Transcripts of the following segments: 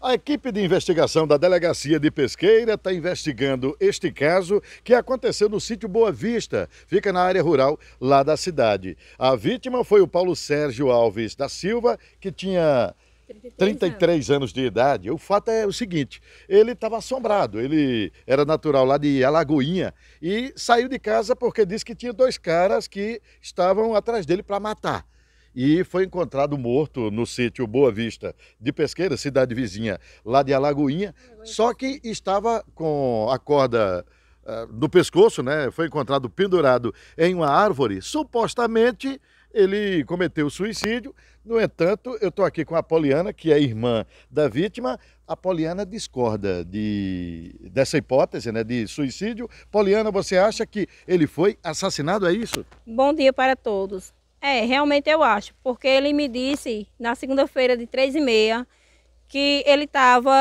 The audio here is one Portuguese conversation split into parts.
A equipe de investigação da Delegacia de Pesqueira está investigando este caso que aconteceu no sítio Boa Vista, fica na área rural lá da cidade. A vítima foi o Paulo Sérgio Alves da Silva, que tinha 33, 33 anos. anos. de idade. O fato é o seguinte: ele estava assombrado. Ele era natural lá de Alagoinha e saiu de casa porque disse que tinha dois caras que estavam atrás dele para matar e foi encontrado morto no sítio Boa Vista de Pesqueira, cidade vizinha lá de Alagoinha, só que estava com a corda uh, no pescoço, né? Foi encontrado pendurado em uma árvore, supostamente ele cometeu suicídio. No entanto, eu estou aqui com a Poliana, que é irmã da vítima. A Poliana discorda de, dessa hipótese né, de suicídio. Poliana, você acha que ele foi assassinado, é isso? Bom dia para todos. É, realmente eu acho, porque ele me disse na segunda-feira de três e meia que ele estava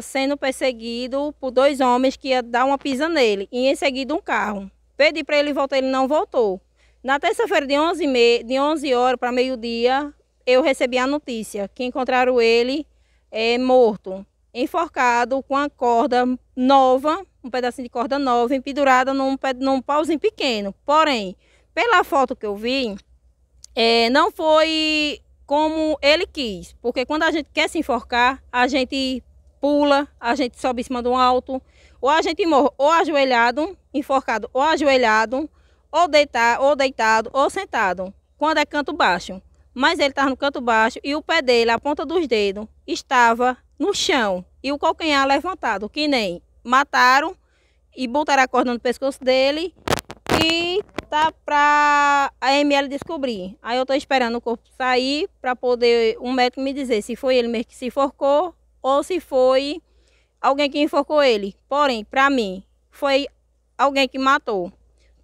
sendo perseguido por dois homens que ia dar uma pisa nele e em seguida um carro. Pedi para ele voltar, ele não voltou. Na terça-feira de 11, me... de onze horas para meio-dia, eu recebi a notícia que encontraram ele é, morto, enforcado com a corda nova, um pedacinho de corda nova, empendurada num, num pauzinho pequeno. Porém, pela foto que eu vi, é, não foi como ele quis, porque quando a gente quer se enforcar, a gente pula, a gente sobe em cima de um alto, ou a gente morre ou ajoelhado, enforcado ou ajoelhado, ou, deitar, ou deitado ou sentado, quando é canto baixo. Mas ele estava no canto baixo e o pé dele, a ponta dos dedos, estava no chão e o calcanhar levantado, que nem mataram e botaram a corda no pescoço dele tá para a ML descobrir. Aí eu estou esperando o corpo sair para poder um médico me dizer se foi ele mesmo que se enforcou ou se foi alguém que enforcou ele. Porém, para mim, foi alguém que matou,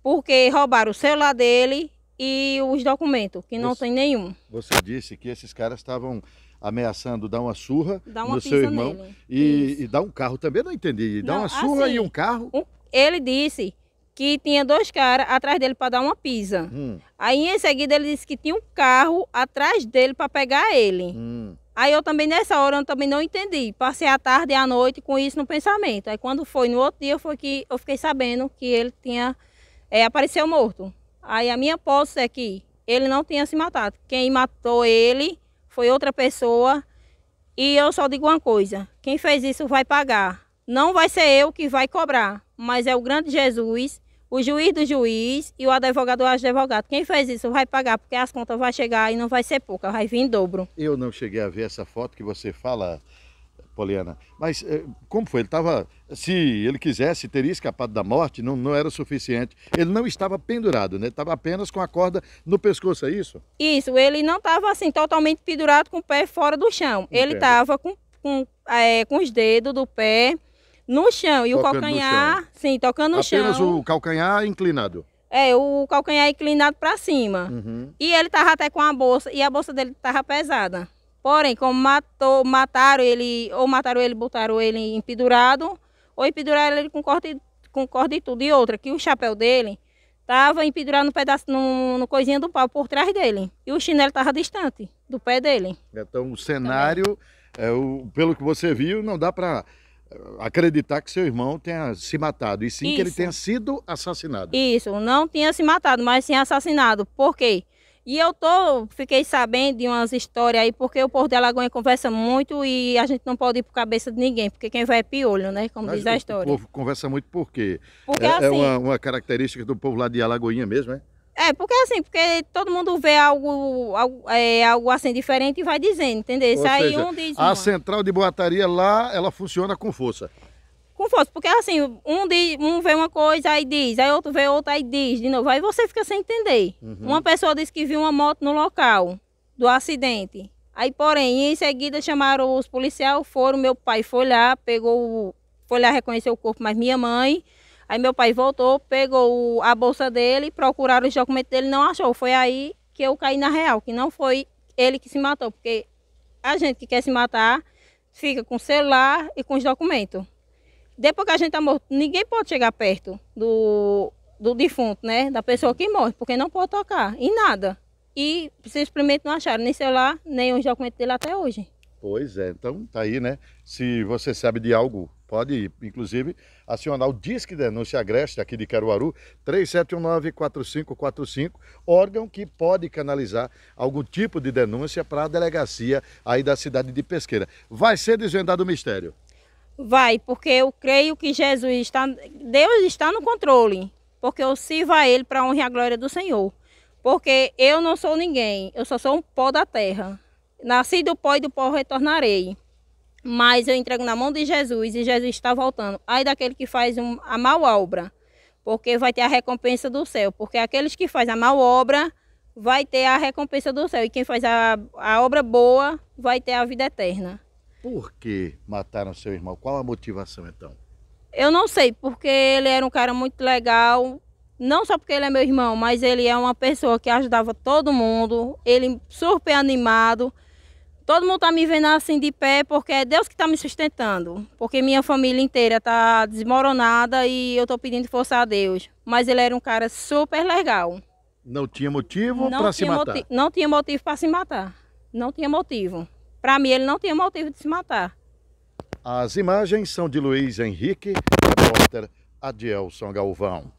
porque roubaram o celular dele e os documentos, que não você, tem nenhum. Você disse que esses caras estavam ameaçando dar uma surra dá uma no seu irmão e, e, dar um carro também, não entendi. Dar uma surra assim, e um carro? ele disse que tinha dois caras atrás dele para dar uma pisa. Hum. Aí em seguida ele disse que tinha um carro atrás dele para pegar ele. Hum. Aí eu também nessa hora eu também não entendi. Passei a tarde e a noite com isso no pensamento. Aí quando foi no outro dia foi que eu fiquei sabendo que ele tinha é, apareceu morto. Aí a minha posse é que ele não tinha se matado. Quem matou ele foi outra pessoa. E eu só digo uma coisa: quem fez isso vai pagar. Não vai ser eu que vai cobrar, mas é o grande Jesus o juiz do juiz e o advogado do advogado. Quem fez isso vai pagar, porque as contas vão chegar e não vai ser pouca, vai vir em dobro. Eu não cheguei a ver essa foto que você fala, Poliana. Mas eh, como foi? Ele estava. Se ele quisesse, teria escapado da morte, não, não era suficiente. Ele não estava pendurado, né? Estava apenas com a corda no pescoço, é isso? Isso, ele não estava assim, totalmente pendurado com o pé fora do chão. ele estava com, com, é, com os dedos do pé no chão. E tocando o calcanhar, sim, tocando no Apenas chão. Apenas o calcanhar inclinado. É, o calcanhar inclinado para cima. Uhum. E ele tava até com a bolsa, e a bolsa dele tava pesada. Porém, como matou, mataram ele, ou mataram ele, botaram ele empedurado, ou empeduraram ele com corte, com corte e tudo. E outra, que o chapéu dele tava empedurado no pedaço, no, no coisinha do pau por trás dele. E o chinelo tava distante do pé dele. Então, o cenário, é, o, pelo que você viu, não dá para acreditar que seu irmão tenha se matado, e sim Isso. que ele tenha sido assassinado. Isso, não tinha se matado, mas sim assassinado. Por quê? E eu tô, fiquei sabendo de umas histórias aí, porque o Porto de Alagoinha conversa muito e a gente não pode ir por cabeça de ninguém, porque quem vai é piolho, né? Como Mas diz a história. O povo conversa muito por quê? Porque é, é assim, é uma, uma, característica do povo lá de Alagoinha mesmo, é? É, porque assim, porque todo mundo vê algo, algo, é, algo assim diferente e vai dizendo, entendeu? aí um diz. A central de boataria lá, ela funciona com força. Com força, porque assim, um, diz, um vê uma coisa, aí diz, aí outro vê outra, aí diz, de novo. Aí você fica sem entender. Uhum. Uma pessoa disse que viu uma moto no local do acidente. Aí, porém, em seguida chamaram os policiais, foram, meu pai foi lá, pegou, foi lá reconhecer o corpo, mas minha mãe Aí meu pai voltou, pegou a bolsa dele, procuraram os documentos dele, não achou. Foi aí que eu caí na real, que não foi ele que se matou, porque a gente que quer se matar fica com o celular e com os documentos. Depois que a gente está morto, ninguém pode chegar perto do, do defunto, né? Da pessoa que morre, porque não pode tocar em nada. E simplesmente não acharam nem celular, nem os documentos dele até hoje. Pois é, então tá aí, né? Se você sabe de algo Pode, inclusive, acionar o Disque Denúncia Agreste, aqui de Caruaru, 3719-4545, órgão que pode canalizar algum tipo de denúncia para a delegacia aí da cidade de Pesqueira. Vai ser desvendado o mistério? Vai, porque eu creio que Jesus está, Deus está no controle, porque eu sirvo a Ele para a honra e a glória do Senhor. Porque eu não sou ninguém, eu só sou um pó da terra. Nasci do pó e do pó retornarei mas eu entrego na mão de Jesus e Jesus está voltando. Aí daquele que faz um, a mal obra, porque vai ter a recompensa do céu, porque aqueles que fazem a mal obra vai ter a recompensa do céu e quem faz a, a obra boa vai ter a vida eterna. Por que mataram seu irmão? Qual a motivação então? Eu não sei, porque ele era um cara muito legal, não só porque ele é meu irmão, mas ele é uma pessoa que ajudava todo mundo, ele super animado. Todo mundo está me vendo assim de pé porque é Deus que está me sustentando. Porque minha família inteira está desmoronada e eu estou pedindo força a Deus. Mas ele era um cara super legal. Não tinha motivo para se matar? Não tinha motivo para se matar. Não tinha motivo. Para mim, ele não tinha motivo de se matar. As imagens são de Luiz Henrique, repórter Adielson Galvão.